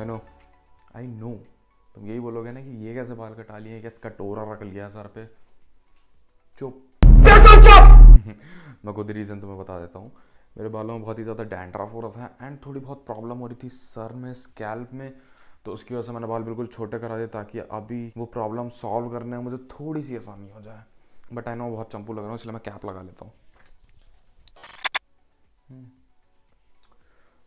I know I know तुम यही बोलोगे ना कि ये कैसे बाल कटा लिए कैसे कटोरा रख लिया सर पे चुप मैं खुद रीज़न तुम्हें बता देता हूँ मेरे बालों में बहुत ही ज़्यादा डैंड्रफ हो रहा था एंड थोड़ी बहुत प्रॉब्लम हो रही थी सर में स्कैल्प में तो उसकी वजह से मैंने बाल बिल्कुल छोटे करा दिए ताकि अभी वो प्रॉब्लम सॉल्व करने में मुझे थोड़ी सी आसानी हो जाए बट आई नो बहुत चंपू लग रहा हूँ इसलिए मैं कैप लगा लेता हूँ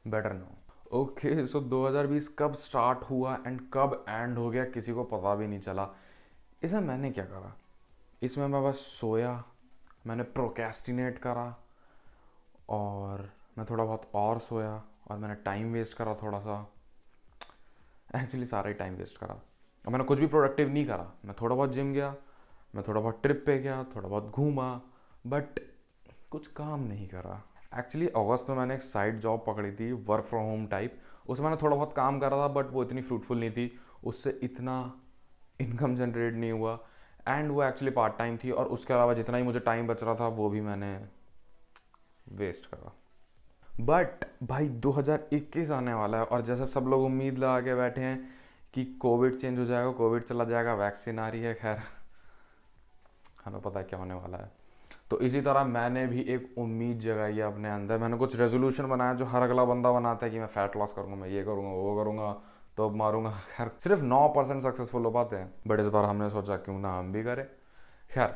better hmm. No okay so 2020 कब स्टार्ट हुआ एंड कब एंड हो गया किसी को पता भी नहीं चला इसमें मैंने क्या करा इसमें मैं बस सोया मैंने प्रोकेस्टिनेट करा और मैं थोड़ा बहुत और सोया और मैंने टाइम वेस्ट करा थोड़ा सा एक्चुअली सारा ही टाइम वेस्ट करा और मैंने कुछ भी प्रोडक्टिव नहीं करा मैं थोड़ा बहुत जिम गया मैं थोड़ा बहुत ट्रिप पे गया थोड़ा बहुत घूमा बट कुछ काम नहीं करा एक्चुअली अगस्त में मैंने एक साइड जॉब पकड़ी थी वर्क फ्रॉम होम टाइप उसमें मैंने थोड़ा बहुत काम करा था बट वो इतनी फ्रूटफुल नहीं थी उससे इतना इनकम जनरेट नहीं हुआ एंड वो एक्चुअली पार्ट टाइम थी और उसके अलावा जितना ही मुझे टाइम बच रहा था वो भी मैंने वेस्ट करा बट भाई 2021 आने वाला है और जैसे सब लोग उम्मीद लगा के बैठे हैं कि कोविड चेंज हो जाएगा कोविड चला जाएगा वैक्सीन आ रही है खैर हमें पता है क्या होने वाला है तो इसी तरह मैंने भी एक उम्मीद जगाई है अपने अंदर मैंने कुछ रेजोल्यूशन बनाया जो हर अगला बंदा बनाता है कि मैं फैट लॉस करूँगा मैं ये करूँगा वो करूँगा तो अब मारूंगा खैर सिर्फ नौ परसेंट सक्सेसफुल हो पाते हैं बट इस बार हमने सोचा क्यों ना हम भी करें खैर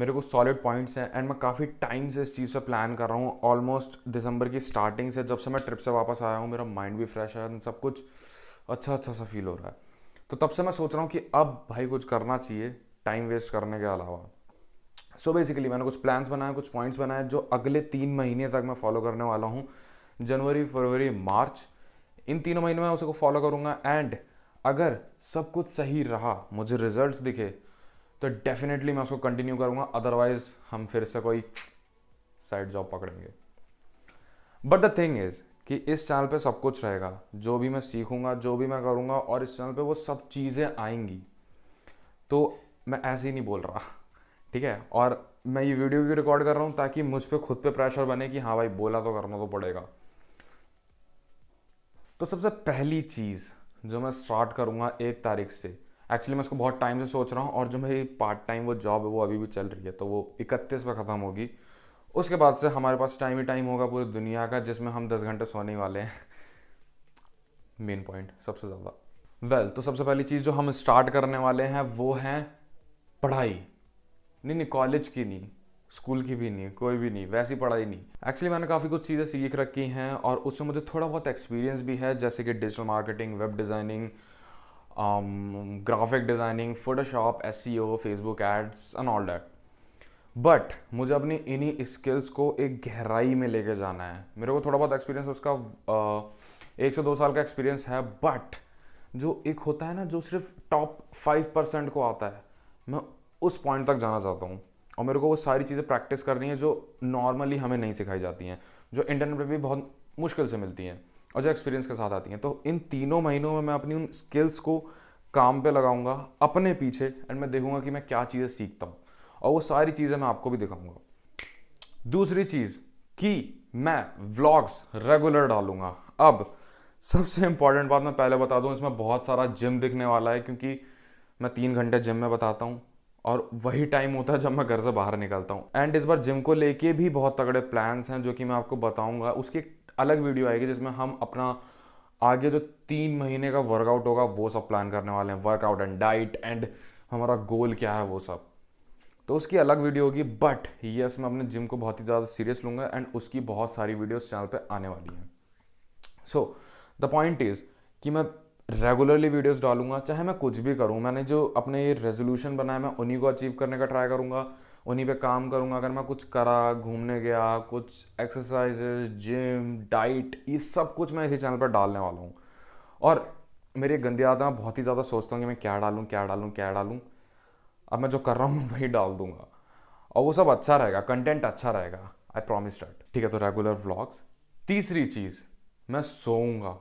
मेरे को सॉलिड पॉइंट्स हैं एंड मैं काफ़ी टाइम से इस चीज़ पर प्लान कर रहा हूँ ऑलमोस्ट दिसंबर की स्टार्टिंग से जब से मैं ट्रिप से वापस आया हूँ मेरा माइंड भी फ्रेश है सब कुछ अच्छा अच्छा सा फील हो रहा है तो तब से मैं सोच रहा हूँ कि अब भाई कुछ करना चाहिए टाइम वेस्ट करने के अलावा सो बेसिकली मैंने कुछ प्लान्स बनाए कुछ पॉइंट्स बनाए जो अगले तीन महीने तक मैं फॉलो करने वाला हूँ जनवरी फरवरी मार्च इन तीनों महीने में उसको फॉलो करूँगा एंड अगर सब कुछ सही रहा मुझे रिजल्ट्स दिखे तो डेफिनेटली मैं उसको कंटिन्यू करूँगा अदरवाइज हम फिर से कोई साइड जॉब पकड़ेंगे बट द थिंग इज़ कि इस चैनल पे सब कुछ रहेगा जो भी मैं सीखूंगा जो भी मैं करूंगा और इस चैनल पे वो सब चीज़ें आएंगी तो मैं ऐसे ही नहीं बोल रहा ठीक है और मैं ये वीडियो भी रिकॉर्ड कर रहा हूँ ताकि मुझ पर खुद पे प्रेशर बने कि हाँ भाई बोला तो करना तो पड़ेगा तो सबसे पहली चीज़ जो मैं स्टार्ट करूंगा एक तारीख से एक्चुअली मैं इसको बहुत टाइम से सोच रहा हूँ और जो मेरी पार्ट टाइम वो जॉब है वो अभी भी चल रही है तो वो इकतीस पर ख़त्म होगी उसके बाद से हमारे पास टाइम ही टाइम होगा पूरी दुनिया का जिसमें हम दस घंटे सोने वाले हैं मेन पॉइंट सबसे ज़्यादा वेल well, तो सबसे पहली चीज़ जो हम स्टार्ट करने वाले हैं वो है पढ़ाई नहीं नहीं कॉलेज की नहीं स्कूल की भी नहीं कोई भी नहीं वैसी पढ़ाई नहीं एक्चुअली मैंने काफ़ी कुछ चीज़ें सीख रखी हैं और उससे मुझे थोड़ा बहुत एक्सपीरियंस भी है जैसे कि digital marketing web designing graphic designing Photoshop एस Facebook ads and all that but मुझे अपनी इन्हीं स्किल्स को एक गहराई में लेके जाना है मेरे को थोड़ा बहुत एक्सपीरियंस उसका uh, एक से दो साल का एक्सपीरियंस है बट जो एक होता है ना जो सिर्फ टॉप फाइव परसेंट को आता है मैं उस पॉइंट तक जाना चाहता हूँ और मेरे को वो सारी चीज़ें प्रैक्टिस करनी है जो नॉर्मली हमें नहीं सिखाई जाती हैं जो इंटरनेट पर भी बहुत मुश्किल से मिलती हैं और जो एक्सपीरियंस के साथ आती हैं तो इन तीनों महीनों में मैं अपनी उन स्किल्स को काम पे लगाऊंगा अपने पीछे एंड मैं देखूंगा कि मैं क्या चीज़ें सीखता हूँ और वो सारी चीज़ें मैं आपको भी दिखाऊंगा दूसरी चीज़ कि मैं व्लॉग्स रेगुलर डालूंगा अब सबसे इंपॉर्टेंट बात मैं पहले बता दूँ इसमें बहुत सारा जिम दिखने वाला है क्योंकि मैं तीन घंटे जिम में बताता हूँ और वही टाइम होता है जब मैं घर से बाहर निकलता हूँ एंड इस बार जिम को लेके भी बहुत तगड़े प्लान्स हैं जो कि मैं आपको बताऊंगा उसकी अलग वीडियो आएगी जिसमें हम अपना आगे जो तीन महीने का वर्कआउट होगा वो सब प्लान करने वाले हैं वर्कआउट एंड डाइट एंड हमारा गोल क्या है वो सब तो उसकी अलग वीडियो होगी बट यस मैं अपने जिम को बहुत ही ज़्यादा सीरियस लूँगा एंड उसकी बहुत सारी वीडियोस चैनल पे आने वाली हैं सो द पॉइंट इज़ कि मैं रेगुलरली वीडियोस डालूंगा चाहे मैं कुछ भी करूं मैंने जो अपने ये रेजोल्यूशन बनाया मैं उन्हीं को अचीव करने का ट्राई करूंगा उन्हीं पे काम करूंगा अगर मैं कुछ करा घूमने गया कुछ एक्सरसाइजेज जिम डाइट ये सब कुछ मैं इसी चैनल पर डालने वाला हूँ और मेरी गंदी आदत मैं बहुत ही ज़्यादा सोचता हूँ कि मैं क्या डालूँ क्या डालूँ क्या डालूँ अब मैं जो कर रहा हूँ वही डाल दूंगा और वो सब अच्छा रहेगा कंटेंट अच्छा रहेगा आई प्रॉमिस डैट ठीक है तो रेगुलर व्लॉग्स तीसरी चीज़ मैं सोऊंगा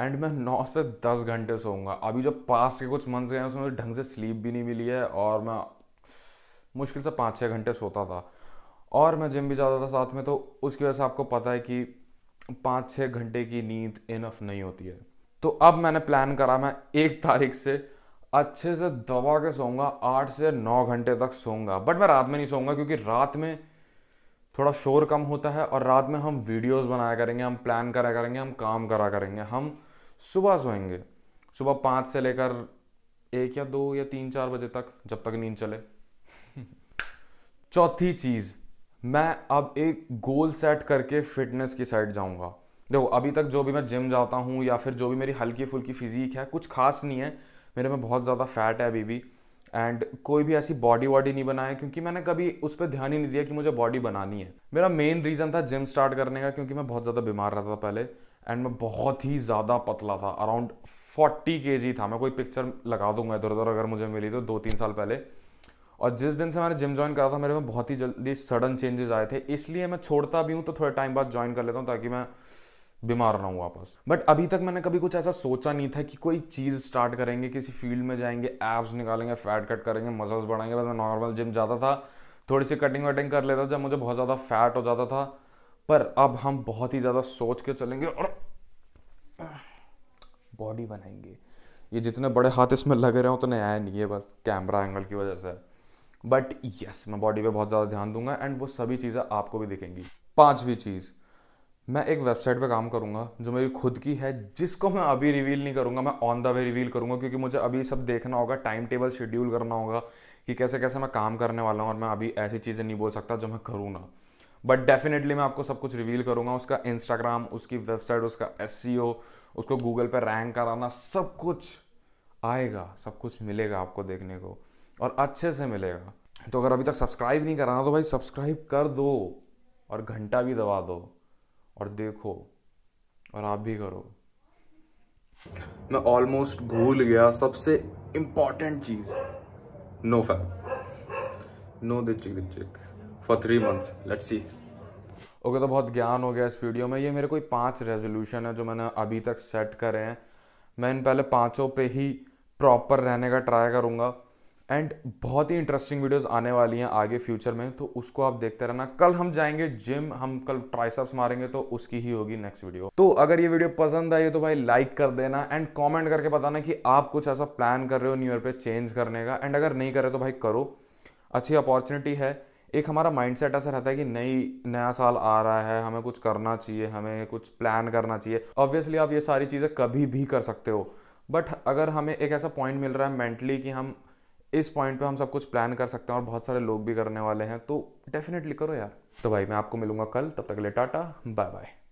एंड मैं नौ से दस घंटे सोऊंगा अभी जो पास के कुछ मंथ्स गए हैं उसमें मुझे ढंग से स्लीप भी नहीं मिली है और मैं मुश्किल से पाँच छः घंटे सोता था और मैं जिम भी जाता था साथ में तो उसकी वजह से आपको पता है कि पाँच छः घंटे की नींद इनफ नहीं होती है तो अब मैंने प्लान करा मैं एक तारीख से अच्छे से दबा के सोऊंगा आठ से नौ घंटे तक सोऊंगा बट मैं रात में नहीं सोऊंगा क्योंकि रात में थोड़ा शोर कम होता है और रात में हम वीडियोस बनाया करेंगे हम प्लान करा करेंगे हम काम करा करेंगे हम सुबह सोएंगे सुबह पाँच से लेकर एक या दो या तीन चार बजे तक जब तक नींद चले चौथी चीज़ मैं अब एक गोल सेट करके फिटनेस की साइड जाऊंगा देखो अभी तक जो भी मैं जिम जाता हूँ या फिर जो भी मेरी हल्की फुल्की फिजीक है कुछ खास नहीं है मेरे में बहुत ज़्यादा फैट है अभी भी एंड कोई भी ऐसी बॉडी वॉडी नहीं बनाया क्योंकि मैंने कभी उस पर ध्यान ही नहीं दिया कि मुझे बॉडी बनानी है मेरा मेन रीज़न था जिम स्टार्ट करने का क्योंकि मैं बहुत ज़्यादा बीमार रहता था पहले एंड मैं बहुत ही ज़्यादा पतला था अराउंड फोर्टी के था मैं कोई पिक्चर लगा दूंगा इधर उधर अगर मुझे मिली तो दो तीन साल पहले और जिस दिन से मैंने जिम ज्वाइन करा था मेरे में बहुत ही जल्दी सडन चेंजेस आए थे इसलिए मैं छोड़ता भी हूँ तो थोड़े टाइम बाद ज्वाइन कर लेता हूँ ताकि मैं बीमार ना हूँ वापस बट अभी तक मैंने कभी कुछ ऐसा सोचा नहीं था कि कोई चीज़ स्टार्ट करेंगे किसी फील्ड में जाएंगे एब्स निकालेंगे फैट कट करेंगे मसल्स बढ़ाएंगे बस मैं नॉर्मल जिम जाता था थोड़ी सी कटिंग वटिंग कर लेता जब मुझे बहुत ज़्यादा फैट हो जाता था पर अब हम बहुत ही ज़्यादा सोच के चलेंगे और बॉडी बनाएंगे ये जितने बड़े हाथ इसमें लग रहे हो उतने आए नहीं है बस कैमरा एंगल की वजह से बट यस मैं बॉडी पे बहुत ज़्यादा ध्यान दूंगा एंड वो सभी चीज़ें आपको भी दिखेंगी पांचवी चीज़ मैं एक वेबसाइट पे काम करूंगा जो मेरी खुद की है जिसको मैं अभी रिवील नहीं करूंगा मैं ऑन द वे रिवील करूंगा क्योंकि मुझे अभी सब देखना होगा टाइम टेबल शेड्यूल करना होगा कि कैसे कैसे मैं काम करने वाला हूँ और मैं अभी ऐसी चीज़ें नहीं बोल सकता जो मैं करूँ ना बट डेफिनेटली मैं आपको सब कुछ रिवील करूंगा उसका इंस्टाग्राम उसकी वेबसाइट उसका एस e उसको गूगल पर रैंक कराना सब कुछ आएगा सब कुछ मिलेगा आपको देखने को और अच्छे से मिलेगा तो अगर अभी तक सब्सक्राइब नहीं कराना तो भाई सब्सक्राइब कर दो और घंटा भी दबा दो और देखो और आप भी करो मैं ऑलमोस्ट भूल गया सबसे इंपॉर्टेंट चीज नो फैम नो दिचिक दिचिक for three months let's see okay तो बहुत ज्ञान हो गया इस वीडियो में ये मेरे कोई पांच रेजोल्यूशन है जो मैंने अभी तक सेट करे हैं मैं इन पहले पांचों पे ही प्रॉपर रहने का ट्राई करूंगा एंड बहुत ही इंटरेस्टिंग वीडियोस आने वाली हैं आगे फ्यूचर में तो उसको आप देखते रहना कल हम जाएंगे जिम हम कल ट्राइसअप्स मारेंगे तो उसकी ही होगी नेक्स्ट वीडियो तो अगर ये वीडियो पसंद आई तो भाई लाइक कर देना एंड कमेंट करके बताना कि आप कुछ ऐसा प्लान कर रहे हो न्यू ईयर पे चेंज करने का एंड अगर नहीं कर रहे तो भाई करो अच्छी अपॉर्चुनिटी है एक हमारा माइंडसेट ऐसा रहता है कि नई नया साल आ रहा है हमें कुछ करना चाहिए हमें कुछ प्लान करना चाहिए ऑब्वियसली आप ये सारी चीज़ें कभी भी कर सकते हो बट अगर हमें एक ऐसा पॉइंट मिल रहा है मेंटली कि हम इस पॉइंट पे हम सब कुछ प्लान कर सकते हैं और बहुत सारे लोग भी करने वाले हैं तो डेफिनेटली करो यार तो भाई मैं आपको मिलूंगा कल तब तक ले टाटा बाय बाय